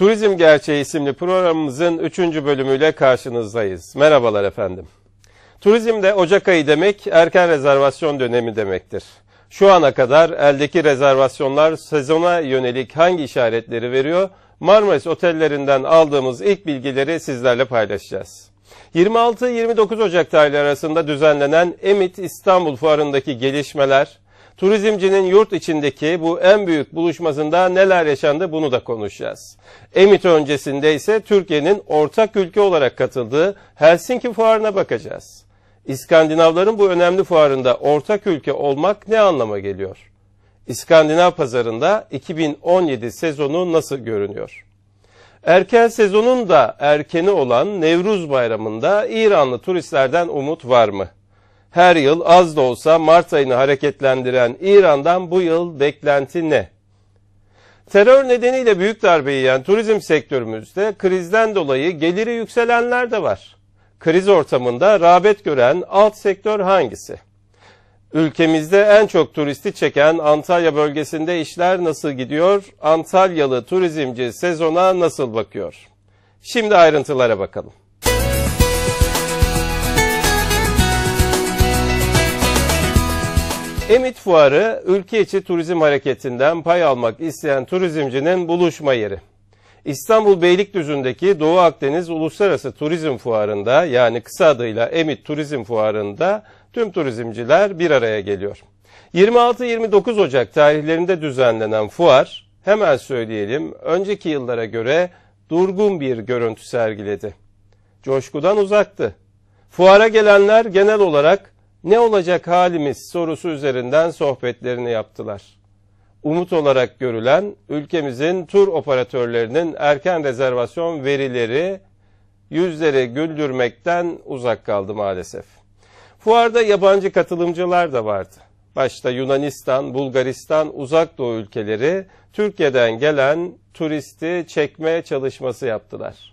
Turizm Gerçeği isimli programımızın 3. bölümüyle karşınızdayız. Merhabalar efendim. Turizmde Ocak ayı demek erken rezervasyon dönemi demektir. Şu ana kadar eldeki rezervasyonlar sezona yönelik hangi işaretleri veriyor? Marmaris otellerinden aldığımız ilk bilgileri sizlerle paylaşacağız. 26-29 Ocak tarihleri arasında düzenlenen Emit İstanbul Fuarı'ndaki gelişmeler, turizmcinin yurt içindeki bu en büyük buluşmasında neler yaşandı bunu da konuşacağız. Emit öncesinde ise Türkiye'nin ortak ülke olarak katıldığı Helsinki fuarına bakacağız. İskandinavların bu önemli fuarında ortak ülke olmak ne anlama geliyor? İskandinav pazarında 2017 sezonu nasıl görünüyor? Erken sezonun da erkeni olan Nevruz Bayramı'nda İranlı turistlerden umut var mı? her yıl az da olsa Mart ayını hareketlendiren İran'dan bu yıl beklenti ne? Terör nedeniyle büyük darbe yiyen turizm sektörümüzde krizden dolayı geliri yükselenler de var. Kriz ortamında rağbet gören alt sektör hangisi? Ülkemizde en çok turisti çeken Antalya bölgesinde işler nasıl gidiyor? Antalyalı turizmci sezona nasıl bakıyor? Şimdi ayrıntılara bakalım. Emit Fuarı, ülke içi turizm hareketinden pay almak isteyen turizmcinin buluşma yeri. İstanbul Beylikdüzü'ndeki Doğu Akdeniz Uluslararası Turizm Fuarı'nda yani kısa adıyla Emit Turizm Fuarı'nda tüm turizmciler bir araya geliyor. 26-29 Ocak tarihlerinde düzenlenen fuar hemen söyleyelim önceki yıllara göre durgun bir görüntü sergiledi. Coşkudan uzaktı. Fuara gelenler genel olarak ne olacak halimiz sorusu üzerinden sohbetlerini yaptılar. Umut olarak görülen ülkemizin tur operatörlerinin erken rezervasyon verileri yüzleri güldürmekten uzak kaldı maalesef. Fuarda yabancı katılımcılar da vardı. Başta Yunanistan, Bulgaristan, Uzak Doğu ülkeleri Türkiye'den gelen turisti çekme çalışması yaptılar.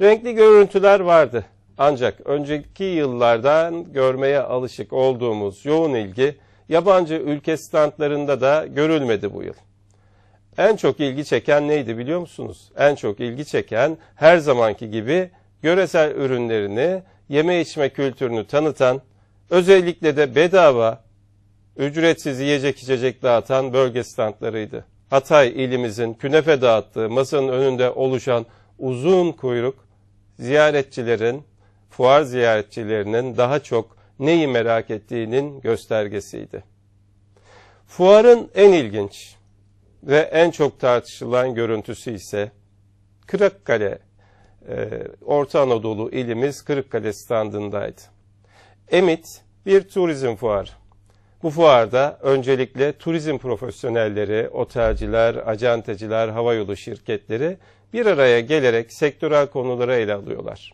Renkli görüntüler vardı. Ancak önceki yıllardan görmeye alışık olduğumuz yoğun ilgi yabancı ülke standlarında da görülmedi bu yıl. En çok ilgi çeken neydi biliyor musunuz? En çok ilgi çeken her zamanki gibi yöresel ürünlerini, yeme içme kültürünü tanıtan, özellikle de bedava, ücretsiz yiyecek içecek dağıtan bölge standlarıydı. Hatay ilimizin künefe dağıttığı masanın önünde oluşan uzun kuyruk, ziyaretçilerin fuar ziyaretçilerinin daha çok neyi merak ettiğinin göstergesiydi. Fuarın en ilginç ve en çok tartışılan görüntüsü ise Kırıkkale, e, Orta Anadolu ilimiz Kırıkkale standındaydı. Emit bir turizm fuarı. Bu fuarda öncelikle turizm profesyonelleri, otelciler, acenteciler, havayolu şirketleri bir araya gelerek sektörel konuları ele alıyorlar.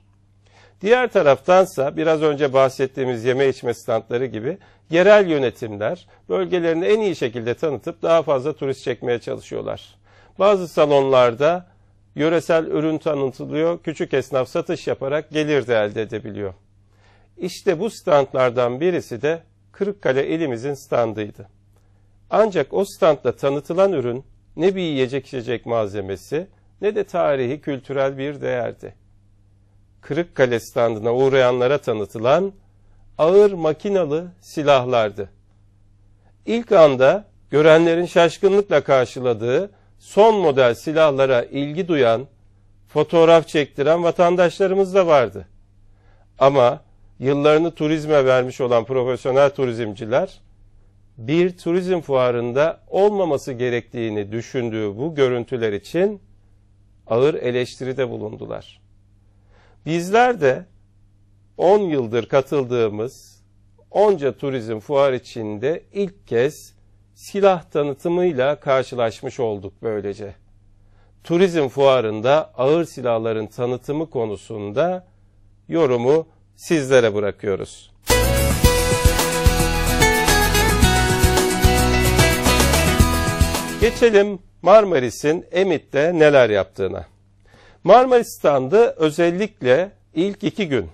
Diğer taraftansa biraz önce bahsettiğimiz yeme içme standları gibi yerel yönetimler bölgelerini en iyi şekilde tanıtıp daha fazla turist çekmeye çalışıyorlar. Bazı salonlarda yöresel ürün tanıtılıyor, küçük esnaf satış yaparak gelir de elde edebiliyor. İşte bu standlardan birisi de Kırıkkale ilimizin standıydı. Ancak o standla tanıtılan ürün ne bir yiyecek içecek malzemesi ne de tarihi kültürel bir değerdi. Kırıkkale standına uğrayanlara tanıtılan ağır makinalı silahlardı. İlk anda görenlerin şaşkınlıkla karşıladığı son model silahlara ilgi duyan, fotoğraf çektiren vatandaşlarımız da vardı. Ama yıllarını turizme vermiş olan profesyonel turizmciler, bir turizm fuarında olmaması gerektiğini düşündüğü bu görüntüler için ağır eleştiride bulundular. Bizler de 10 yıldır katıldığımız onca turizm fuar içinde ilk kez silah tanıtımıyla karşılaşmış olduk böylece. Turizm fuarında ağır silahların tanıtımı konusunda yorumu sizlere bırakıyoruz. Geçelim Marmaris'in Emit'te neler yaptığına. Marmaris standı özellikle ilk iki gün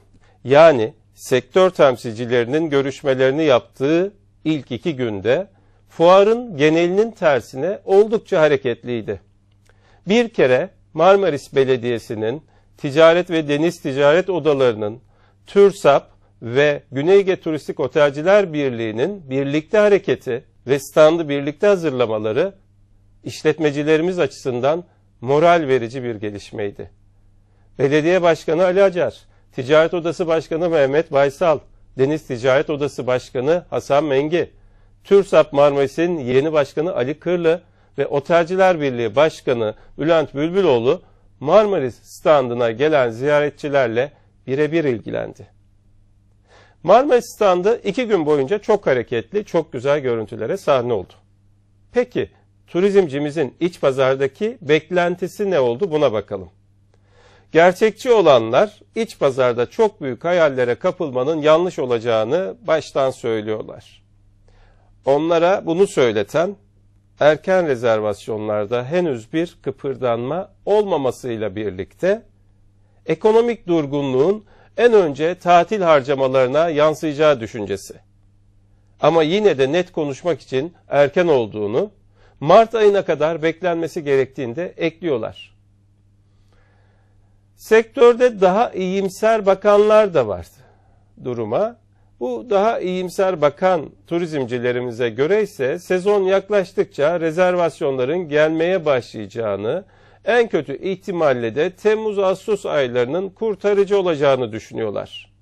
yani sektör temsilcilerinin görüşmelerini yaptığı ilk iki günde fuarın genelinin tersine oldukça hareketliydi. Bir kere Marmaris Belediyesi'nin ticaret ve deniz ticaret odalarının TÜRSAP ve Güneyge Turistik Otelciler Birliği'nin birlikte hareketi ve standı birlikte hazırlamaları işletmecilerimiz açısından moral verici bir gelişmeydi. Belediye Başkanı Ali Acar, Ticaret Odası Başkanı Mehmet Baysal, Deniz Ticaret Odası Başkanı Hasan Mengi, TÜRSAP Marmaris'in yeni başkanı Ali Kırlı ve Otelciler Birliği Başkanı Bülent Bülbüloğlu Marmaris standına gelen ziyaretçilerle birebir ilgilendi. Marmaris standı iki gün boyunca çok hareketli, çok güzel görüntülere sahne oldu. Peki turizmcimizin iç pazardaki beklentisi ne oldu buna bakalım. Gerçekçi olanlar iç pazarda çok büyük hayallere kapılmanın yanlış olacağını baştan söylüyorlar. Onlara bunu söyleten erken rezervasyonlarda henüz bir kıpırdanma olmamasıyla birlikte ekonomik durgunluğun en önce tatil harcamalarına yansıyacağı düşüncesi. Ama yine de net konuşmak için erken olduğunu Mart ayına kadar beklenmesi gerektiğinde ekliyorlar. Sektörde daha iyimser bakanlar da var duruma. Bu daha iyimser bakan turizmcilerimize göre ise sezon yaklaştıkça rezervasyonların gelmeye başlayacağını, en kötü ihtimalle de Temmuz-Ağustos aylarının kurtarıcı olacağını düşünüyorlar.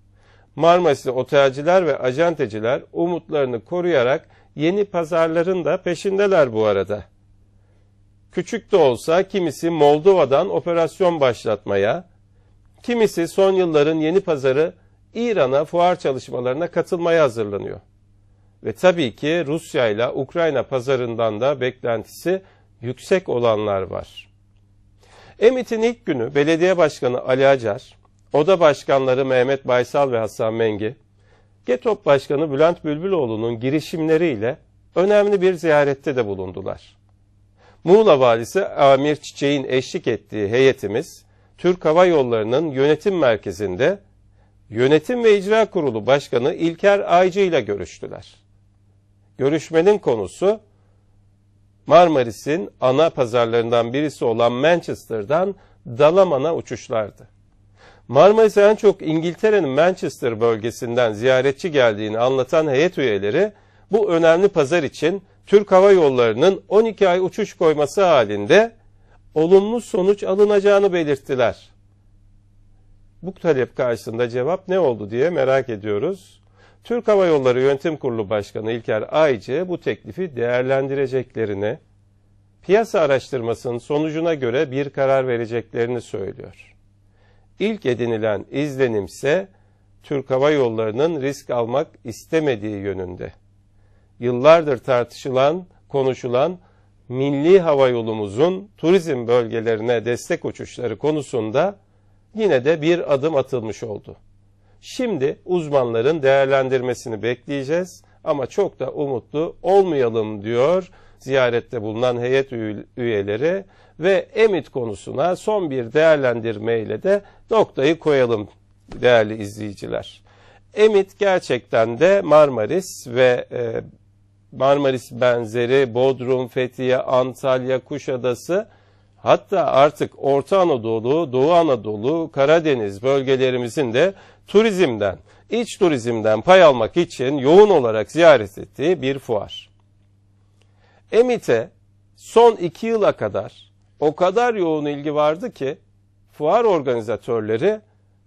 Marmarisli otelciler ve ajanteciler umutlarını koruyarak yeni pazarların da peşindeler bu arada. Küçük de olsa kimisi Moldova'dan operasyon başlatmaya, kimisi son yılların yeni pazarı İran'a fuar çalışmalarına katılmaya hazırlanıyor. Ve tabii ki Rusya ile Ukrayna pazarından da beklentisi yüksek olanlar var. Emit'in ilk günü belediye başkanı Ali Acar, oda başkanları Mehmet Baysal ve Hasan Mengi, GETOP Başkanı Bülent Bülbüloğlu'nun girişimleriyle önemli bir ziyarette de bulundular. Muğla Valisi Amir Çiçek'in eşlik ettiği heyetimiz, Türk Hava Yolları'nın yönetim merkezinde Yönetim ve İcra Kurulu Başkanı İlker Aycı ile görüştüler. Görüşmenin konusu Marmaris'in ana pazarlarından birisi olan Manchester'dan Dalaman'a uçuşlardı. Marmaris'e en çok İngiltere'nin Manchester bölgesinden ziyaretçi geldiğini anlatan heyet üyeleri bu önemli pazar için Türk Hava Yolları'nın 12 ay uçuş koyması halinde olumlu sonuç alınacağını belirttiler. Bu talep karşısında cevap ne oldu diye merak ediyoruz. Türk Hava Yolları Yönetim Kurulu Başkanı İlker Aycı bu teklifi değerlendireceklerini, piyasa araştırmasının sonucuna göre bir karar vereceklerini söylüyor. İlk edinilen izlenimse Türk Hava Yolları'nın risk almak istemediği yönünde. Yıllardır tartışılan, konuşulan milli hava yolumuzun turizm bölgelerine destek uçuşları konusunda yine de bir adım atılmış oldu. Şimdi uzmanların değerlendirmesini bekleyeceğiz ama çok da umutlu olmayalım diyor ziyarette bulunan heyet üyeleri ve emit konusuna son bir değerlendirme ile de noktayı koyalım değerli izleyiciler. Emit gerçekten de Marmaris ve e, Marmaris benzeri Bodrum, Fethiye, Antalya, Kuşadası hatta artık Orta Anadolu, Doğu Anadolu, Karadeniz bölgelerimizin de turizmden, iç turizmden pay almak için yoğun olarak ziyaret ettiği bir fuar. Emit'e son iki yıla kadar o kadar yoğun ilgi vardı ki fuar organizatörleri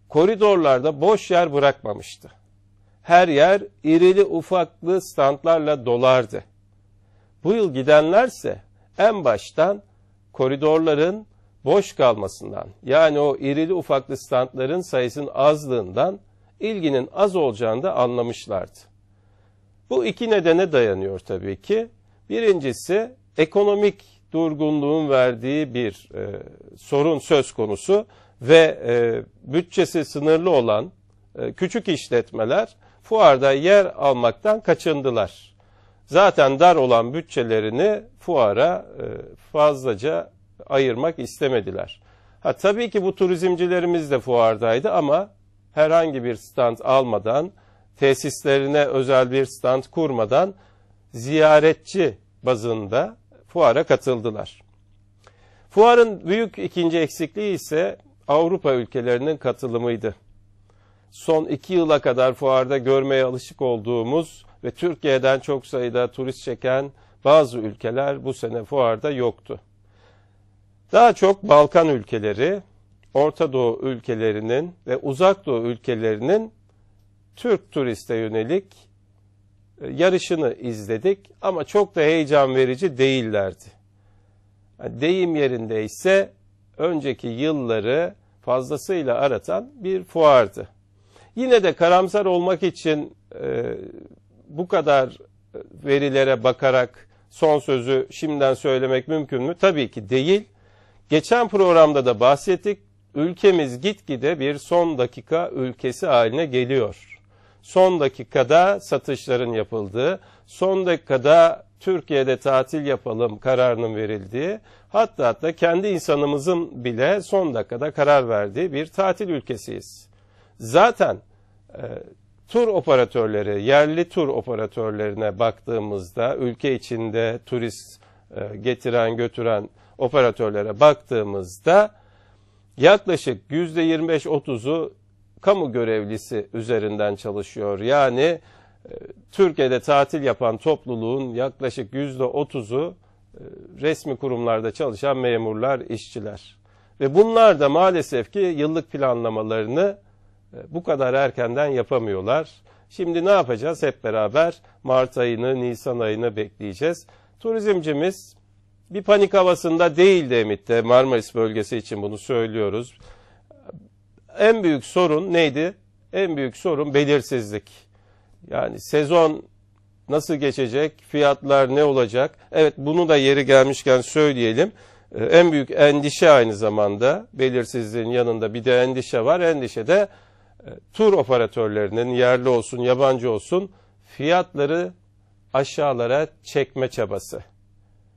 koridorlarda boş yer bırakmamıştı. Her yer irili ufaklı standlarla dolardı. Bu yıl gidenlerse en baştan koridorların boş kalmasından yani o irili ufaklı standların sayısının azlığından ilginin az olacağını da anlamışlardı. Bu iki nedene dayanıyor tabii ki. Birincisi ekonomik durgunluğun verdiği bir e, sorun söz konusu ve e, bütçesi sınırlı olan e, küçük işletmeler fuarda yer almaktan kaçındılar. Zaten dar olan bütçelerini fuara e, fazlaca ayırmak istemediler. Ha tabii ki bu turizmcilerimiz de fuardaydı ama herhangi bir stand almadan, tesislerine özel bir stand kurmadan ziyaretçi bazında fuara katıldılar. Fuarın büyük ikinci eksikliği ise Avrupa ülkelerinin katılımıydı. Son iki yıla kadar fuarda görmeye alışık olduğumuz ve Türkiye'den çok sayıda turist çeken bazı ülkeler bu sene fuarda yoktu. Daha çok Balkan ülkeleri, Orta Doğu ülkelerinin ve Uzak Doğu ülkelerinin Türk turiste yönelik e, yarışını izledik ama çok da heyecan verici değillerdi. E, deyim yerinde ise önceki yılları fazlasıyla aratan bir fuardı. Yine de karamsar olmak için e, bu kadar e, verilere bakarak son sözü şimdiden söylemek mümkün mü? Tabii ki değil. Geçen programda da bahsettik. Ülkemiz gitgide bir son dakika ülkesi haline geliyor son dakikada satışların yapıldığı, son dakikada Türkiye'de tatil yapalım kararının verildiği, hatta hatta kendi insanımızın bile son dakikada karar verdiği bir tatil ülkesiyiz. Zaten e, tur operatörleri, yerli tur operatörlerine baktığımızda ülke içinde turist e, getiren götüren operatörlere baktığımızda yaklaşık %25-30'u kamu görevlisi üzerinden çalışıyor. Yani e, Türkiye'de tatil yapan topluluğun yaklaşık yüzde otuzu e, resmi kurumlarda çalışan memurlar, işçiler. Ve bunlar da maalesef ki yıllık planlamalarını e, bu kadar erkenden yapamıyorlar. Şimdi ne yapacağız? Hep beraber Mart ayını, Nisan ayını bekleyeceğiz. Turizmcimiz bir panik havasında değil de Emit'te. Marmaris bölgesi için bunu söylüyoruz en büyük sorun neydi? En büyük sorun belirsizlik. Yani sezon nasıl geçecek, fiyatlar ne olacak? Evet bunu da yeri gelmişken söyleyelim. Ee, en büyük endişe aynı zamanda belirsizliğin yanında bir de endişe var. Endişe de e, tur operatörlerinin yerli olsun yabancı olsun fiyatları aşağılara çekme çabası.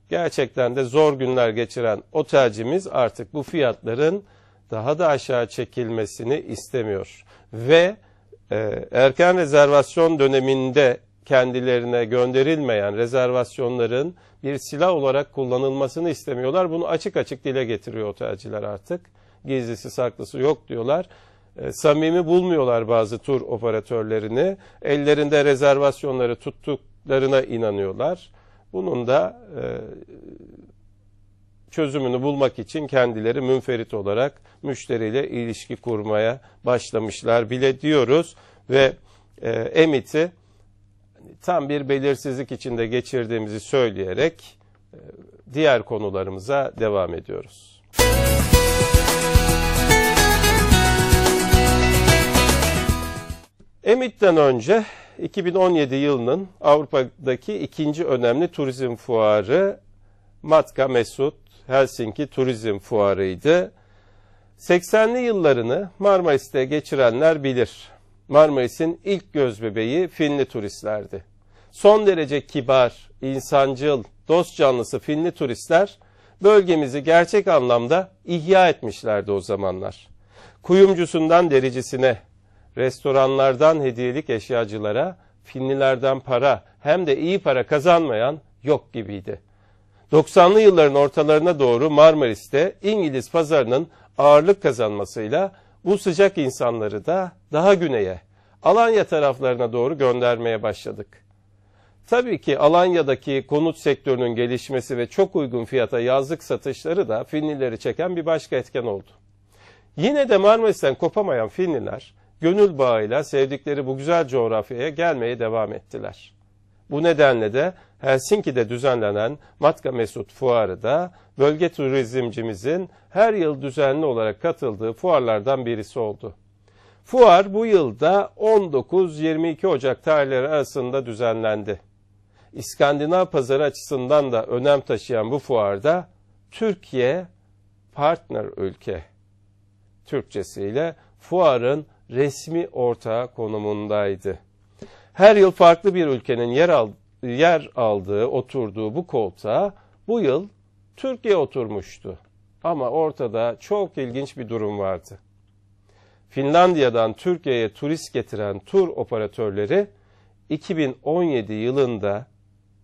Gerçekten de zor günler geçiren otelcimiz artık bu fiyatların daha da aşağı çekilmesini istemiyor. Ve e, erken rezervasyon döneminde kendilerine gönderilmeyen rezervasyonların bir silah olarak kullanılmasını istemiyorlar. Bunu açık açık dile getiriyor otelciler artık. Gizlisi saklısı yok diyorlar. E, samimi bulmuyorlar bazı tur operatörlerini. Ellerinde rezervasyonları tuttuklarına inanıyorlar. Bunun da e, çözümünü bulmak için kendileri münferit olarak müşteriyle ilişki kurmaya başlamışlar bile diyoruz ve e, Emit'i tam bir belirsizlik içinde geçirdiğimizi söyleyerek e, diğer konularımıza devam ediyoruz. Emit'ten önce 2017 yılının Avrupa'daki ikinci önemli turizm fuarı Matka Mesut Helsinki Turizm Fuarı'ydı. 80'li yıllarını Marmaris'te geçirenler bilir. Marmaris'in ilk göz bebeği Finli turistlerdi. Son derece kibar, insancıl, dost canlısı Finli turistler bölgemizi gerçek anlamda ihya etmişlerdi o zamanlar. Kuyumcusundan dericisine, restoranlardan hediyelik eşyacılara, Finlilerden para hem de iyi para kazanmayan yok gibiydi. 90'lı yılların ortalarına doğru Marmaris'te İngiliz pazarının ağırlık kazanmasıyla bu sıcak insanları da daha güneye, Alanya taraflarına doğru göndermeye başladık. Tabii ki Alanya'daki konut sektörünün gelişmesi ve çok uygun fiyata yazlık satışları da Finlileri çeken bir başka etken oldu. Yine de Marmaris'ten kopamayan Finliler gönül bağıyla sevdikleri bu güzel coğrafyaya gelmeye devam ettiler. Bu nedenle de Helsinki'de düzenlenen Matka Mesut Fuarı da bölge turizmcimizin her yıl düzenli olarak katıldığı fuarlardan birisi oldu. Fuar bu yılda 19-22 Ocak tarihleri arasında düzenlendi. İskandinav pazarı açısından da önem taşıyan bu fuarda Türkiye partner ülke Türkçesiyle fuarın resmi ortağı konumundaydı. Her yıl farklı bir ülkenin yer, al, yer aldığı, oturduğu bu koltuğa bu yıl Türkiye oturmuştu. Ama ortada çok ilginç bir durum vardı. Finlandiya'dan Türkiye'ye turist getiren tur operatörleri 2017 yılında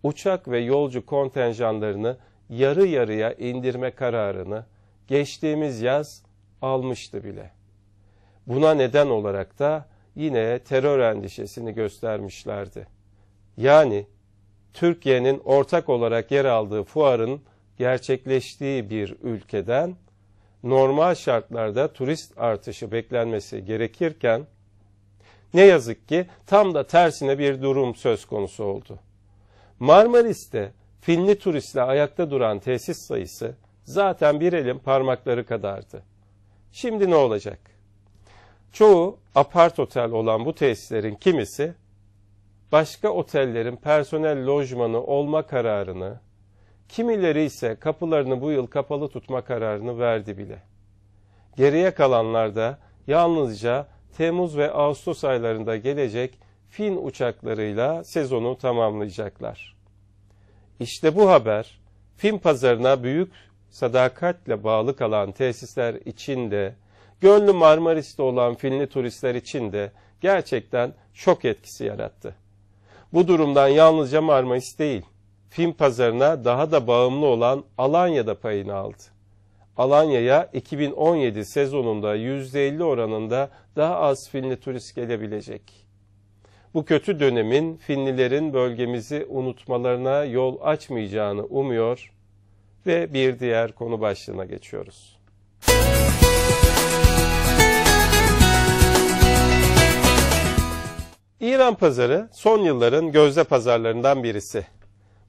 uçak ve yolcu kontenjanlarını yarı yarıya indirme kararını geçtiğimiz yaz almıştı bile. Buna neden olarak da yine terör endişesini göstermişlerdi. Yani Türkiye'nin ortak olarak yer aldığı fuarın gerçekleştiği bir ülkeden normal şartlarda turist artışı beklenmesi gerekirken ne yazık ki tam da tersine bir durum söz konusu oldu. Marmaris'te Finli turistle ayakta duran tesis sayısı zaten bir elin parmakları kadardı. Şimdi ne olacak?'' Çoğu apart otel olan bu tesislerin kimisi başka otellerin personel lojmanı olma kararını, kimileri ise kapılarını bu yıl kapalı tutma kararını verdi bile. Geriye kalanlar da yalnızca Temmuz ve Ağustos aylarında gelecek Fin uçaklarıyla sezonu tamamlayacaklar. İşte bu haber Fin pazarına büyük sadakatle bağlı kalan tesisler için de Gönlü Marmaris'te olan Finli turistler için de gerçekten şok etkisi yarattı. Bu durumdan yalnızca Marmaris değil, film pazarına daha da bağımlı olan Alanya'da payını aldı. Alanya'ya 2017 sezonunda %50 oranında daha az Finli turist gelebilecek. Bu kötü dönemin Finlilerin bölgemizi unutmalarına yol açmayacağını umuyor ve bir diğer konu başlığına geçiyoruz. Müzik İran pazarı son yılların gözde pazarlarından birisi.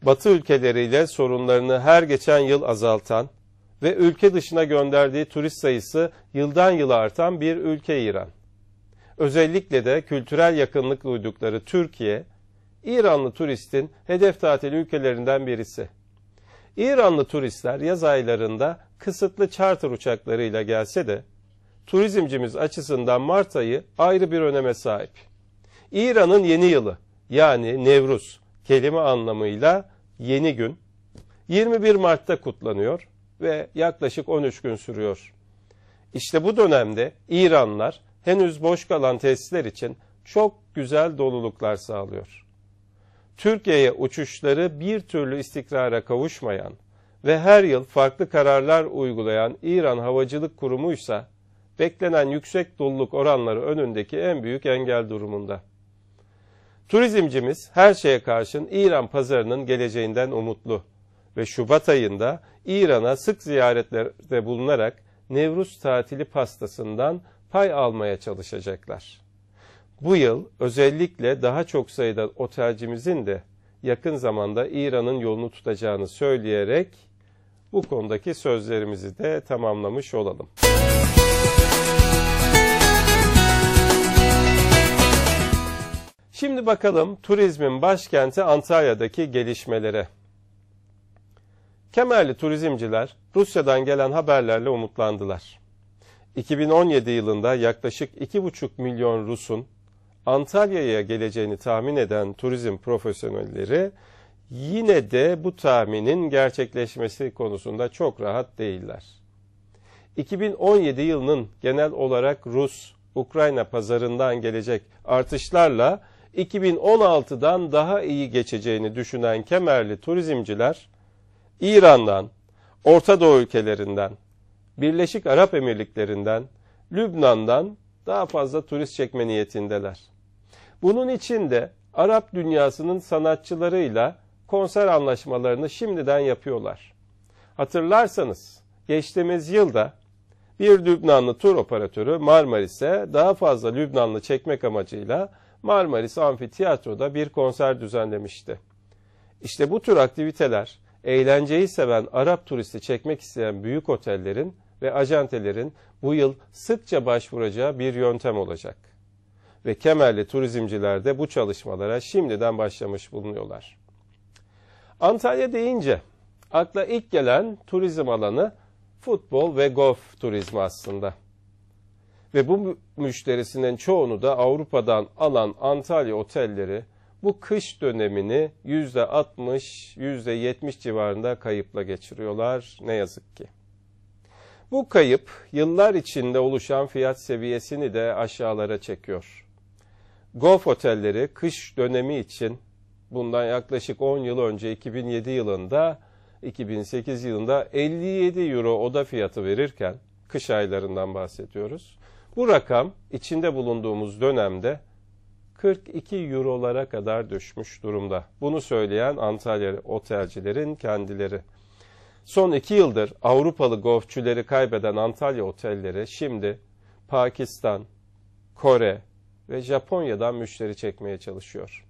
Batı ülkeleriyle sorunlarını her geçen yıl azaltan ve ülke dışına gönderdiği turist sayısı yıldan yıla artan bir ülke İran. Özellikle de kültürel yakınlık duydukları Türkiye, İranlı turistin hedef tatil ülkelerinden birisi. İranlı turistler yaz aylarında kısıtlı charter uçaklarıyla gelse de turizmcimiz açısından Mart ayı ayrı bir öneme sahip. İran'ın yeni yılı yani Nevruz kelime anlamıyla yeni gün 21 Mart'ta kutlanıyor ve yaklaşık 13 gün sürüyor. İşte bu dönemde İranlar henüz boş kalan tesisler için çok güzel doluluklar sağlıyor. Türkiye'ye uçuşları bir türlü istikrara kavuşmayan ve her yıl farklı kararlar uygulayan İran Havacılık Kurumu ise beklenen yüksek doluluk oranları önündeki en büyük engel durumunda. Turizmcimiz her şeye karşın İran pazarının geleceğinden umutlu ve Şubat ayında İran'a sık ziyaretlerde bulunarak Nevruz tatili pastasından pay almaya çalışacaklar. Bu yıl özellikle daha çok sayıda otelcimizin de yakın zamanda İran'ın yolunu tutacağını söyleyerek bu konudaki sözlerimizi de tamamlamış olalım. Müzik Şimdi bakalım turizmin başkenti Antalya'daki gelişmelere. Kemerli turizmciler Rusya'dan gelen haberlerle umutlandılar. 2017 yılında yaklaşık 2,5 milyon Rus'un Antalya'ya geleceğini tahmin eden turizm profesyonelleri yine de bu tahminin gerçekleşmesi konusunda çok rahat değiller. 2017 yılının genel olarak Rus, Ukrayna pazarından gelecek artışlarla 2016'dan daha iyi geçeceğini düşünen Kemerli turizmciler İran'dan, Orta Doğu ülkelerinden, Birleşik Arap Emirlikleri'nden, Lübnan'dan daha fazla turist çekme niyetindeler. Bunun için de Arap dünyasının sanatçılarıyla konser anlaşmalarını şimdiden yapıyorlar. Hatırlarsanız geçtiğimiz yılda bir Lübnanlı tur operatörü Marmaris'e daha fazla Lübnanlı çekmek amacıyla Marmaris Amfitiyatro'da bir konser düzenlemişti. İşte bu tür aktiviteler eğlenceyi seven Arap turisti çekmek isteyen büyük otellerin ve acentelerin bu yıl sıkça başvuracağı bir yöntem olacak. Ve Kemerli turizmciler de bu çalışmalara şimdiden başlamış bulunuyorlar. Antalya deyince akla ilk gelen turizm alanı futbol ve golf turizmi aslında ve bu müşterisinin çoğunu da Avrupa'dan alan Antalya otelleri bu kış dönemini %60, %70 civarında kayıpla geçiriyorlar ne yazık ki. Bu kayıp yıllar içinde oluşan fiyat seviyesini de aşağılara çekiyor. Golf otelleri kış dönemi için bundan yaklaşık 10 yıl önce 2007 yılında 2008 yılında 57 euro oda fiyatı verirken kış aylarından bahsediyoruz. Bu rakam içinde bulunduğumuz dönemde 42 eurolara kadar düşmüş durumda. Bunu söyleyen Antalya otelcilerin kendileri. Son iki yıldır Avrupalı golfçüleri kaybeden Antalya otelleri şimdi Pakistan, Kore ve Japonya'dan müşteri çekmeye çalışıyor.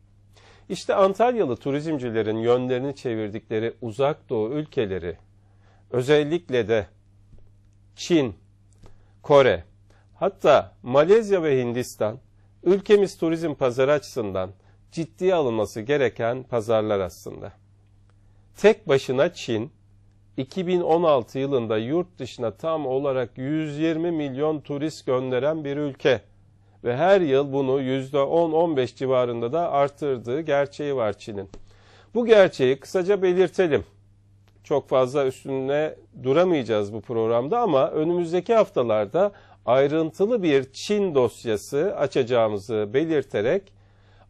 İşte Antalyalı turizmcilerin yönlerini çevirdikleri uzak doğu ülkeleri, özellikle de Çin, Kore, Hatta Malezya ve Hindistan ülkemiz turizm pazarı açısından ciddiye alınması gereken pazarlar aslında. Tek başına Çin 2016 yılında yurt dışına tam olarak 120 milyon turist gönderen bir ülke ve her yıl bunu %10-15 civarında da artırdığı gerçeği var Çin'in. Bu gerçeği kısaca belirtelim. Çok fazla üstüne duramayacağız bu programda ama önümüzdeki haftalarda ayrıntılı bir Çin dosyası açacağımızı belirterek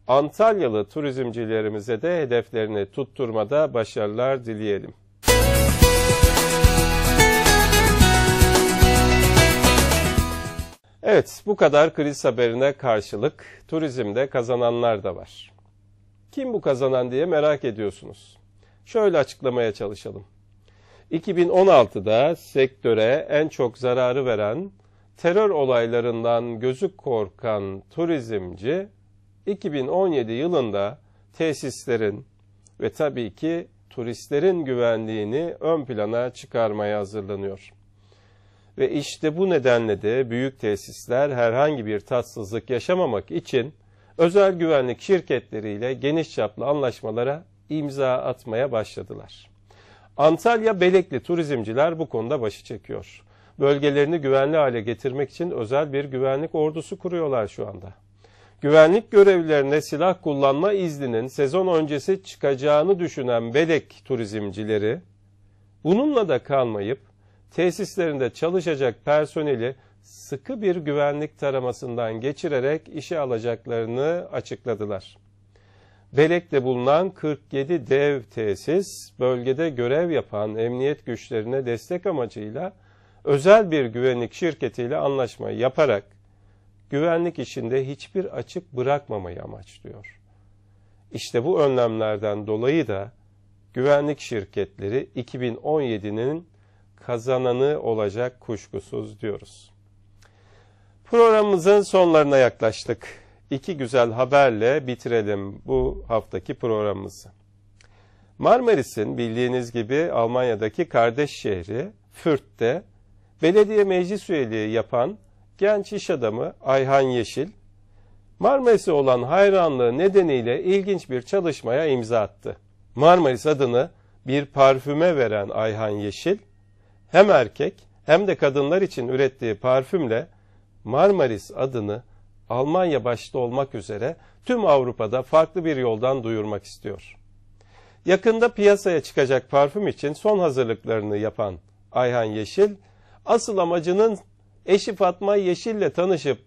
Antalyalı turizmcilerimize de hedeflerini tutturmada başarılar dileyelim. Evet, bu kadar kriz haberine karşılık turizmde kazananlar da var. Kim bu kazanan diye merak ediyorsunuz. Şöyle açıklamaya çalışalım. 2016'da sektöre en çok zararı veren terör olaylarından gözü korkan turizmci 2017 yılında tesislerin ve tabii ki turistlerin güvenliğini ön plana çıkarmaya hazırlanıyor. Ve işte bu nedenle de büyük tesisler herhangi bir tatsızlık yaşamamak için özel güvenlik şirketleriyle geniş çaplı anlaşmalara imza atmaya başladılar. Antalya Belekli turizmciler bu konuda başı çekiyor bölgelerini güvenli hale getirmek için özel bir güvenlik ordusu kuruyorlar şu anda. Güvenlik görevlilerine silah kullanma izninin sezon öncesi çıkacağını düşünen Belek turizmcileri bununla da kalmayıp tesislerinde çalışacak personeli sıkı bir güvenlik taramasından geçirerek işe alacaklarını açıkladılar. Belek'te bulunan 47 dev tesis bölgede görev yapan emniyet güçlerine destek amacıyla özel bir güvenlik şirketiyle anlaşmayı yaparak güvenlik işinde hiçbir açık bırakmamayı amaçlıyor. İşte bu önlemlerden dolayı da güvenlik şirketleri 2017'nin kazananı olacak kuşkusuz diyoruz. Programımızın sonlarına yaklaştık. İki güzel haberle bitirelim bu haftaki programımızı. Marmaris'in bildiğiniz gibi Almanya'daki kardeş şehri Fürth'te belediye meclis üyeliği yapan genç iş adamı Ayhan Yeşil, Marmaris'e olan hayranlığı nedeniyle ilginç bir çalışmaya imza attı. Marmaris adını bir parfüme veren Ayhan Yeşil, hem erkek hem de kadınlar için ürettiği parfümle Marmaris adını Almanya başta olmak üzere tüm Avrupa'da farklı bir yoldan duyurmak istiyor. Yakında piyasaya çıkacak parfüm için son hazırlıklarını yapan Ayhan Yeşil, asıl amacının eşi Fatma Yeşil'le tanışıp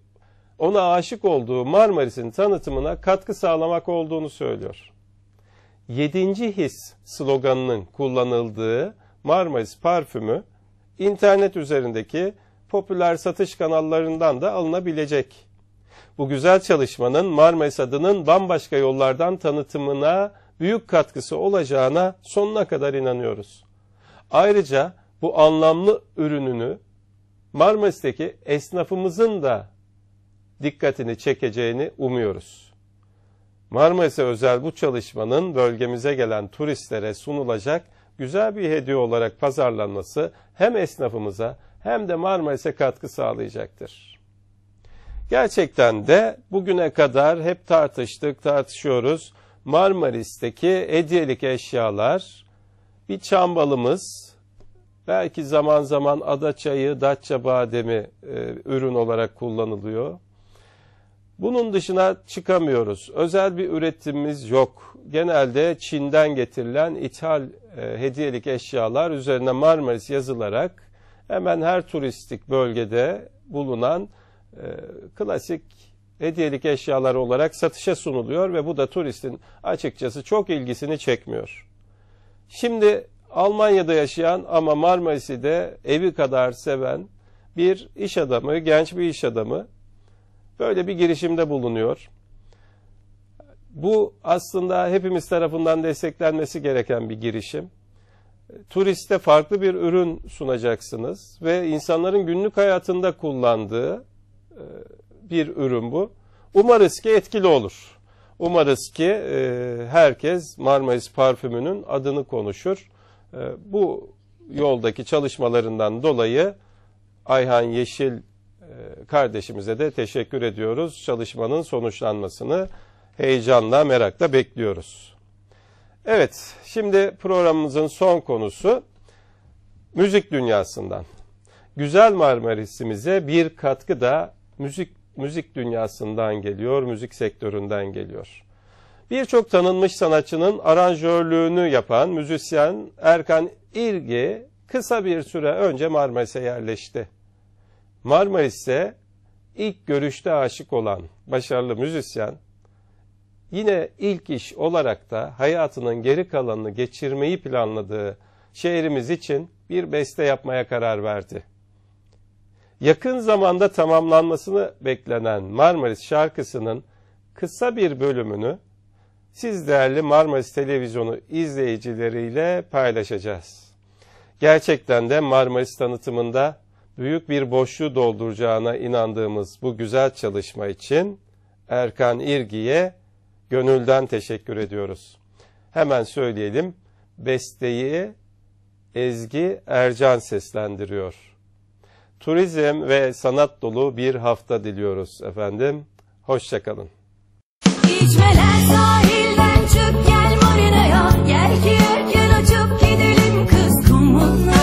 ona aşık olduğu Marmaris'in tanıtımına katkı sağlamak olduğunu söylüyor. Yedinci his sloganının kullanıldığı Marmaris parfümü internet üzerindeki popüler satış kanallarından da alınabilecek. Bu güzel çalışmanın Marmaris adının bambaşka yollardan tanıtımına büyük katkısı olacağına sonuna kadar inanıyoruz. Ayrıca bu anlamlı ürününü Marmaris'teki esnafımızın da dikkatini çekeceğini umuyoruz. Marmaris'e özel bu çalışmanın bölgemize gelen turistlere sunulacak güzel bir hediye olarak pazarlanması hem esnafımıza hem de Marmaris'e katkı sağlayacaktır. Gerçekten de bugüne kadar hep tartıştık, tartışıyoruz. Marmaris'teki hediyelik eşyalar bir çambalımız, Belki zaman zaman ada çayı, datça bademi e, ürün olarak kullanılıyor. Bunun dışına çıkamıyoruz. Özel bir üretimimiz yok. Genelde Çin'den getirilen ithal e, hediyelik eşyalar üzerine Marmaris yazılarak hemen her turistik bölgede bulunan e, klasik hediyelik eşyalar olarak satışa sunuluyor ve bu da turistin açıkçası çok ilgisini çekmiyor. Şimdi Almanya'da yaşayan ama Marmaris'i de evi kadar seven bir iş adamı, genç bir iş adamı böyle bir girişimde bulunuyor. Bu aslında hepimiz tarafından desteklenmesi gereken bir girişim. Turiste farklı bir ürün sunacaksınız ve insanların günlük hayatında kullandığı e, bir ürün bu. Umarız ki etkili olur. Umarız ki e, herkes Marmaris parfümünün adını konuşur ee, bu yoldaki çalışmalarından dolayı Ayhan Yeşil e, kardeşimize de teşekkür ediyoruz. Çalışmanın sonuçlanmasını heyecanla, merakla bekliyoruz. Evet, şimdi programımızın son konusu müzik dünyasından. Güzel Marmaris'imize bir katkı da müzik müzik dünyasından geliyor, müzik sektöründen geliyor. Birçok tanınmış sanatçının aranjörlüğünü yapan müzisyen Erkan İlgi kısa bir süre önce Marmaris'e yerleşti. Marmaris'te ilk görüşte aşık olan başarılı müzisyen yine ilk iş olarak da hayatının geri kalanını geçirmeyi planladığı şehrimiz için bir beste yapmaya karar verdi. Yakın zamanda tamamlanmasını beklenen Marmaris şarkısının kısa bir bölümünü siz değerli Marmaris Televizyonu izleyicileriyle paylaşacağız. Gerçekten de Marmaris tanıtımında büyük bir boşluğu dolduracağına inandığımız bu güzel çalışma için Erkan İrgi'ye gönülden teşekkür ediyoruz. Hemen söyleyelim, besteyi Ezgi Ercan seslendiriyor. Turizm ve sanat dolu bir hafta diliyoruz efendim. Hoşçakalın. İçmeler sahip. Çık gel marinaya Yelki erken açıp gidelim kız kumunla